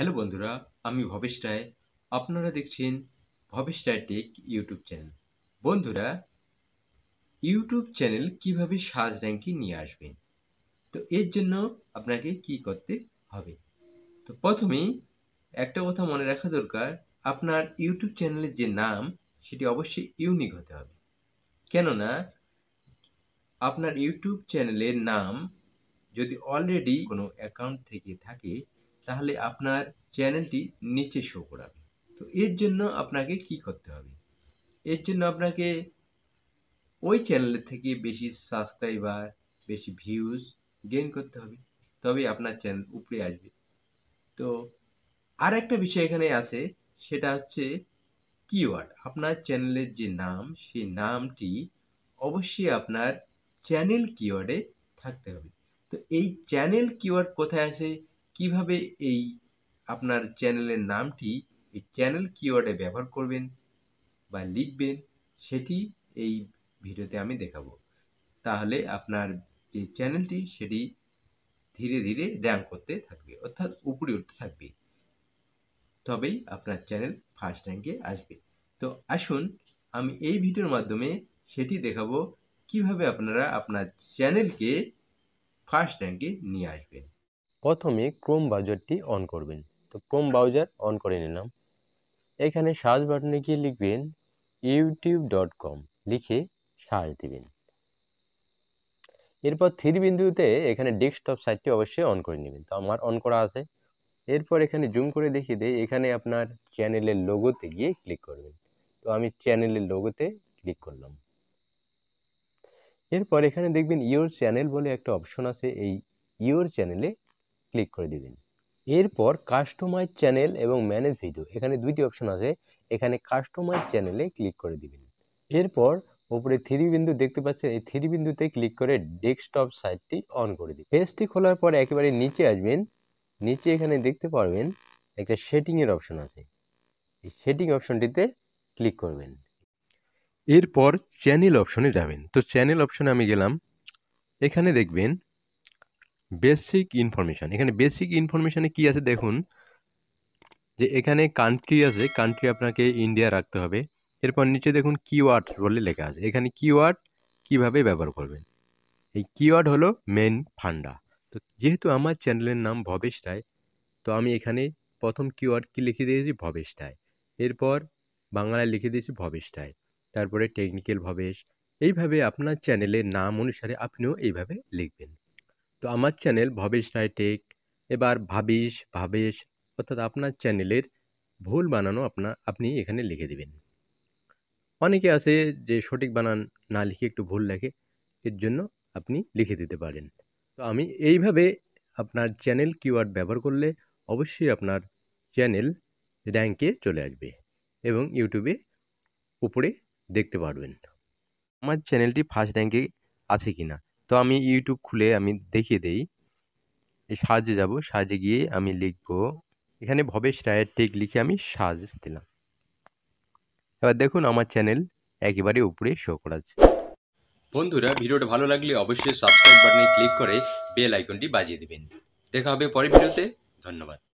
hello বন্ধুরা আমি ভবেশ রায় আপনারা দেখছেন Bhabesh Roy tech YouTube channel বন্ধুরা ইউটিউব চ্যানেল কিভাবে সাজ র্যাঙ্কিং নিয়ে আসবেন তো এর জন্য আপনাকে কি করতে হবে তো প্রথমেই একটা কথা মনে রাখা দরকার আপনার ইউটিউব চ্যানেলের যে নাম সেটি অবশ্যই ইউনিক হতে হবে কেননা আপনার ইউটিউব চ্যানেলের নাম যদি অলরেডি কোনো অ্যাকাউন্ট থেকে থাকে তাহলে আপনার চ্যানেলটি নিচে শো করাবে তো এর জন্য আপনাকে কি করতে হবে এর জন্য আপনাকে ওই চ্যানেলের থেকে বেশি সাবস্ক্রাইবার বেশি ভিউজ গেন করতে হবে তবে আপনার চ্যানেল উপরে আসবে তো আর একটা বিষয় এখানে আছে সেটা হচ্ছে কিওয়ার্ড আপনার চ্যানেলের যে নাম সেই নামটি অবশ্যই আপনার চ্যানেল কিওয়ার্ডে থাকতে হবে তো এই চ্যানেল কিওয়ার্ড কোথায় আছে কিভাবে এই আপনার চ্যানেলের নামটি এই চ্যানেল কিওয়ার্ডে ব্যবহার করবেন বা লিখবেন সেটি এই ভিডিওতে আমি দেখাবো তাহলে আপনার যে চ্যানেলটি সেটি ধীরে ধীরে র্যাঙ্ক করতে থাকবে অর্থাৎ উপরে উঠতে থাকবে তবেই আপনার চ্যানেল ফার্স্ট র্যাঙ্কে আসবে তো আসুন আমি এই ভিডিওর মাধ্যমে সেটি দেখাবো কিভাবে আপনারা আপনার চ্যানেলকে ফার্স্ট র্যাঙ্কে নিয়ে আসবেন প্রথমে ক্রোম ব্রাউজারটি অন করবেন তো ক্রোম ব্রাউজার অন করে নিলাম এখানে সার্চ বাটনে গিয়ে লিখবেন ইউটিউব ডট কম লিখে সার্চ দেবেন এরপর থ্রি বিন্দুতে এখানে ডেস্কটপ সাইটটি অবশ্যই অন করে নেবেন তো আমার অন করা আছে এরপর এখানে জুম করে দেখিয়ে দিই এখানে আপনার চ্যানেলের লোগোতে গিয়ে ক্লিক করবেন তো আমি চ্যানেলের লোগোতে ক্লিক করলাম এরপর এখানে দেখবেন ইওর চ্যানেল বলে একটা অপশন আছে এই ইওর চ্যানেলে ক্লিক করে দিবেন এরপর কাস্টমাইজ চ্যানেল এবং ম্যানেজ ভিডিও এখানে দুইটি অপশন আছে এখানে কাস্টমাইজ চ্যানেলে ক্লিক করে দিবেন এরপর উপরে থ্রি বিন্দু দেখতে পাচ্ছেন এই থ্রি বিন্দুতে ক্লিক করে ডেস্কটপ সাইটটি অন করে দিবেন পেজটি খোলার পর একেবারে নিচে আসবেন নিচে এখানে দেখতে পারবেন একটা সেটিংয়ের অপশন আছে এই সেটিং অপশনটিতে ক্লিক করবেন এরপর চ্যানেল অপশনে যাবেন তো চ্যানেল অপশনে আমি গেলাম এখানে দেখবেন বেসিক ইনফরমেশান এখানে বেসিক ইনফরমেশানে কি আছে দেখুন যে এখানে কান্ট্রি আছে কান্ট্রি আপনাকে ইন্ডিয়া রাখতে হবে এরপর নিচে দেখুন কিওয়ার্ড বলে লেখা আছে এখানে কিওয়ার্ড কিভাবে ব্যবহার করবেন এই কিওয়ার্ড হলো মেন ফান্ডা তো যেহেতু আমার চ্যানেলের নাম ভবেশ রায় তো আমি এখানে প্রথম কিওয়ার্ড কি লিখে দিয়েছি ভবেশ রায় এরপর বাংলায় লিখে দিয়েছি ভবেশ রায় তারপরে টেকনিক্যাল ভবেশ এইভাবে আপনার চ্যানেলের নাম অনুসারে আপনিও এইভাবে লিখবেন তো আমার চ্যানেল ভবেশ রায়টেক এবার ভাবিস ভাবেশ অর্থাৎ আপনার চ্যানেলের ভুল বানানো আপনার আপনি এখানে লিখে দেবেন অনেকে আছে যে সঠিক বানান না লিখে একটু ভুল লেখে এর জন্য আপনি লিখে দিতে পারেন তো আমি এইভাবে আপনার চ্যানেল কিওয়ার্ড ব্যবহার করলে অবশ্যই আপনার চ্যানেল র্যাঙ্কে চলে আসবে এবং ইউটিউবে উপরে দেখতে পারবেন আমার চ্যানেলটি ফার্স্ট র্যাঙ্কে আছে কি না তো আমি ইউটিউব খুলে আমি দেখিয়ে দেই এই সাহায্যে যাব সাহায্যে গিয়ে আমি লিখব এখানে ভবেশ রায়ের টেক লিখে আমি সাহায্য দিলাম এবার দেখুন আমার চ্যানেল একেবারে উপরে শো করাচ্ছে বন্ধুরা ভিডিওটা ভালো লাগলে অবশ্যই সাবস্ক্রাইব বাটনে ক্লিক করে বেল আইকনটি বাজিয়ে দেবেন দেখা হবে পরের ভিডিওতে ধন্যবাদ